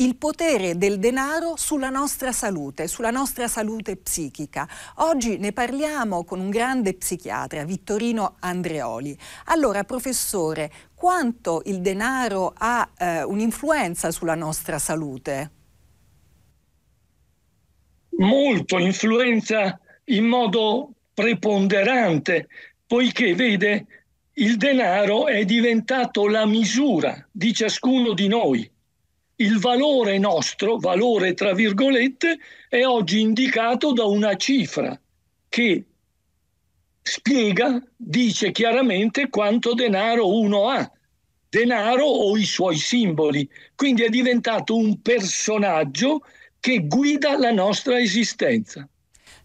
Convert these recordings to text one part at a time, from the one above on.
il potere del denaro sulla nostra salute, sulla nostra salute psichica. Oggi ne parliamo con un grande psichiatra, Vittorino Andreoli. Allora, professore, quanto il denaro ha eh, un'influenza sulla nostra salute? Molto influenza in modo preponderante, poiché vede il denaro è diventato la misura di ciascuno di noi il valore nostro, valore tra virgolette, è oggi indicato da una cifra che spiega, dice chiaramente quanto denaro uno ha, denaro o i suoi simboli. Quindi è diventato un personaggio che guida la nostra esistenza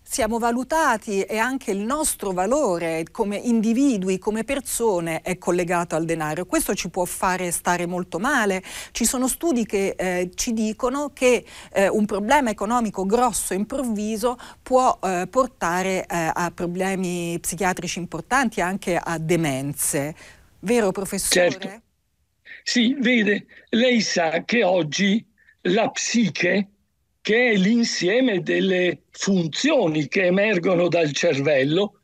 siamo valutati e anche il nostro valore come individui, come persone è collegato al denaro. Questo ci può fare stare molto male. Ci sono studi che eh, ci dicono che eh, un problema economico grosso, e improvviso, può eh, portare eh, a problemi psichiatrici importanti, anche a demenze. Vero professore? Certo. Sì, vede, lei sa che oggi la psiche che è l'insieme delle funzioni che emergono dal cervello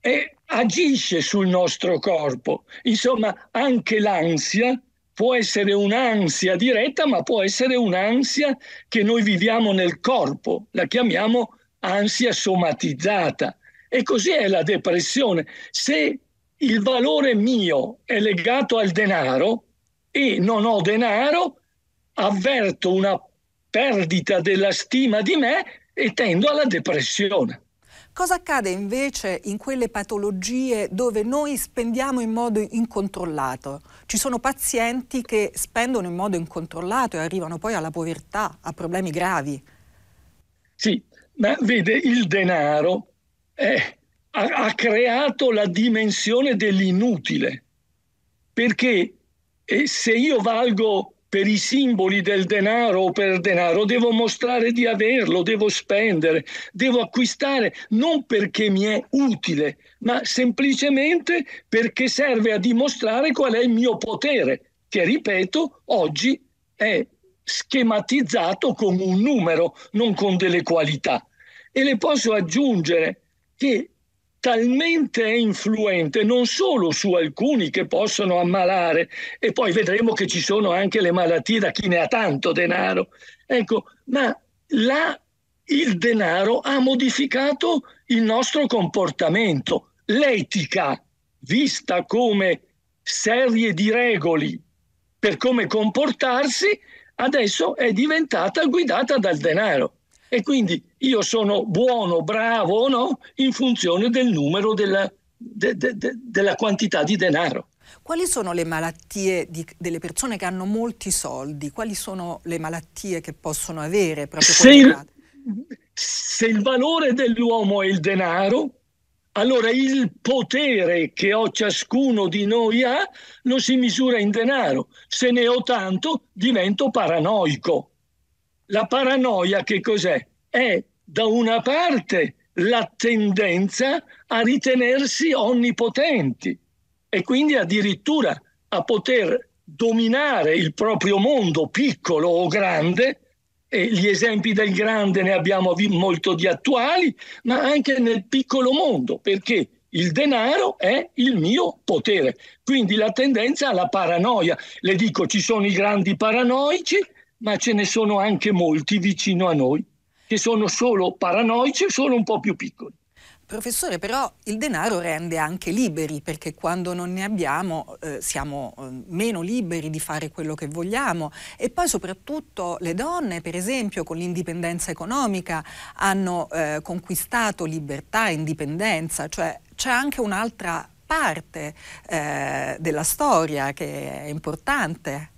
e agisce sul nostro corpo. Insomma, anche l'ansia può essere un'ansia diretta, ma può essere un'ansia che noi viviamo nel corpo, la chiamiamo ansia somatizzata. E così è la depressione. Se il valore mio è legato al denaro e non ho denaro, avverto una perdita della stima di me e tendo alla depressione. Cosa accade invece in quelle patologie dove noi spendiamo in modo incontrollato? Ci sono pazienti che spendono in modo incontrollato e arrivano poi alla povertà, a problemi gravi. Sì, ma vede, il denaro è, eh, ha, ha, creato la dimensione dell'inutile, perché eh, se io valgo per i simboli del denaro o per denaro, devo mostrare di averlo, devo spendere, devo acquistare, non perché mi è utile, ma semplicemente perché serve a dimostrare qual è il mio potere, che ripeto, oggi è schematizzato con un numero, non con delle qualità. E le posso aggiungere che talmente è influente non solo su alcuni che possono ammalare, e poi vedremo che ci sono anche le malattie da chi ne ha tanto denaro, ecco, ma la, il denaro ha modificato il nostro comportamento, l'etica vista come serie di regoli per come comportarsi, adesso è diventata guidata dal denaro. E quindi io sono buono, bravo o no, in funzione del numero della, de, de, de, della quantità di denaro. Quali sono le malattie di, delle persone che hanno molti soldi? Quali sono le malattie che possono avere se il, se il valore dell'uomo è il denaro, allora il potere che ho ciascuno di noi ha lo si misura in denaro. Se ne ho tanto divento paranoico. La paranoia che cos'è? È da una parte la tendenza a ritenersi onnipotenti e quindi addirittura a poter dominare il proprio mondo piccolo o grande e gli esempi del grande ne abbiamo molto di attuali, ma anche nel piccolo mondo, perché il denaro è il mio potere. Quindi la tendenza alla paranoia. Le dico, ci sono i grandi paranoici, ma ce ne sono anche molti vicino a noi che sono solo paranoici, sono un po' più piccoli. Professore, però il denaro rende anche liberi perché quando non ne abbiamo eh, siamo ehm, meno liberi di fare quello che vogliamo e poi soprattutto le donne, per esempio, con l'indipendenza economica hanno eh, conquistato libertà e indipendenza, cioè c'è anche un'altra parte eh, della storia che è importante.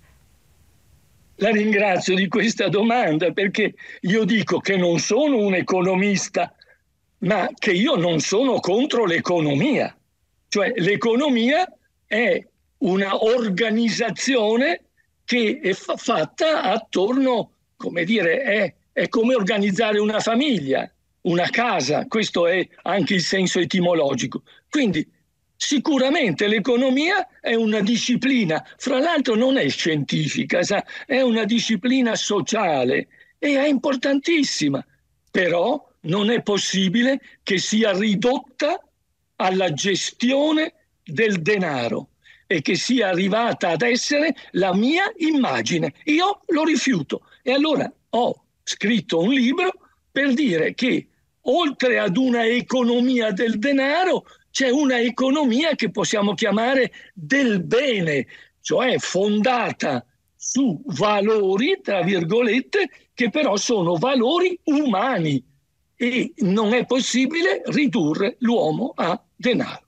La ringrazio di questa domanda perché io dico che non sono un economista, ma che io non sono contro l'economia. Cioè l'economia è una organizzazione che è fa- fatta attorno, come dire, è, è come organizzare una famiglia, una casa, questo è anche il senso etimologico. Quindi Sicuramente l'economia è una disciplina, fra l'altro non è scientifica, sa? è una disciplina sociale e è importantissima, però non è possibile che sia ridotta alla gestione del denaro e che sia arrivata ad essere la mia immagine. Io lo rifiuto. E allora ho scritto un libro per dire che oltre ad una economia del denaro c'è una economia che possiamo chiamare del bene, cioè fondata su valori, tra virgolette, che però sono valori umani e non è possibile ridurre l'uomo a denaro.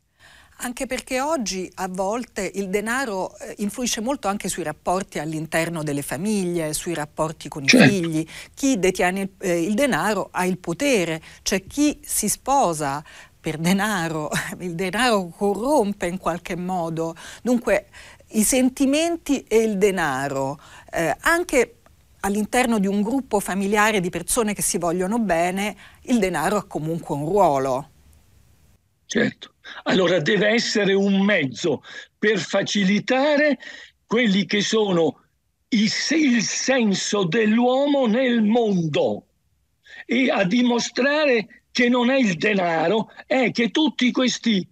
Anche perché oggi a volte il denaro eh, influisce molto anche sui rapporti all'interno delle famiglie, sui rapporti con certo. i figli. Chi detiene eh, il denaro ha il potere, cioè chi si sposa per denaro, il denaro corrompe in qualche modo, dunque i sentimenti e il denaro, eh, anche all'interno di un gruppo familiare di persone che si vogliono bene, il denaro ha comunque un ruolo. Certo, allora deve essere un mezzo per facilitare quelli che sono il, il senso dell'uomo nel mondo e a dimostrare che non è il denaro, è che tutti questi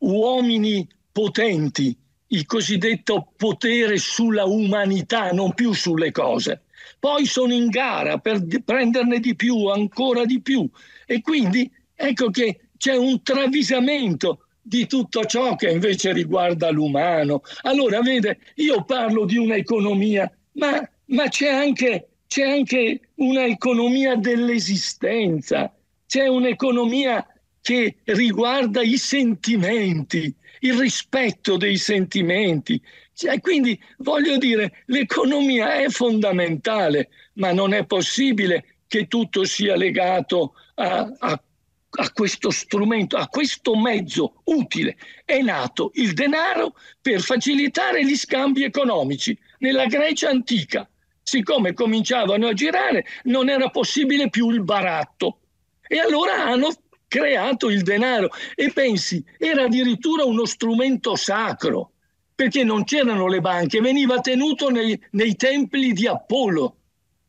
uomini potenti, il cosiddetto potere sulla umanità, non più sulle cose, poi sono in gara per prenderne di più, ancora di più. E quindi ecco che c'è un travisamento di tutto ciò che invece riguarda l'umano. Allora, vede, io parlo di un'economia, ma, ma c'è anche, c'è anche un'economia dell'esistenza c'è un'economia che riguarda i sentimenti, il rispetto dei sentimenti. Cioè, quindi voglio dire, l'economia è fondamentale, ma non è possibile che tutto sia legato a, a, a questo strumento, a questo mezzo utile. È nato il denaro per facilitare gli scambi economici nella Grecia antica. Siccome cominciavano a girare, non era possibile più il baratto e allora hanno creato il denaro e pensi, era addirittura uno strumento sacro, perché non c'erano le banche, veniva tenuto nei, nei templi di Apollo.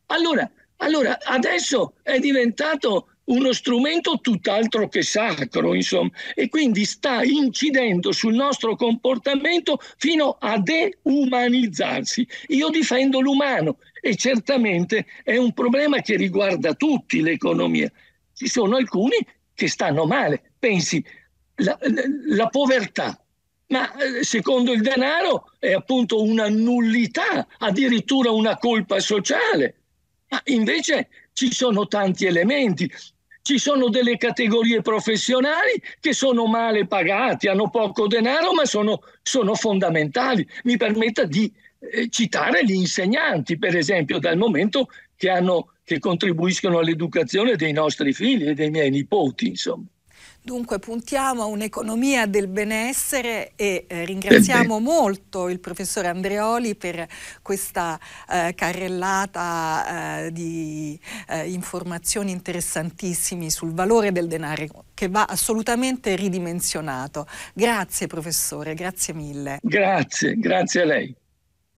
Allora, allora, adesso è diventato uno strumento tutt'altro che sacro, insomma, e quindi sta incidendo sul nostro comportamento fino a deumanizzarsi. Io difendo l'umano e certamente è un problema che riguarda tutti l'economia, ci sono alcuni che stanno male. Pensi, la, la, la povertà, ma eh, secondo il denaro è appunto una nullità, addirittura una colpa sociale. Ma invece ci sono tanti elementi. Ci sono delle categorie professionali che sono male pagate, hanno poco denaro, ma sono, sono fondamentali. Mi permetta di eh, citare gli insegnanti, per esempio, dal momento che, hanno, che contribuiscono all'educazione dei nostri figli e dei miei nipoti, insomma. Dunque puntiamo a un'economia del benessere e eh, ringraziamo molto il professor Andreoli per questa eh, carrellata eh, di eh, informazioni interessantissime sul valore del denaro che va assolutamente ridimensionato. Grazie professore, grazie mille. Grazie, grazie a lei.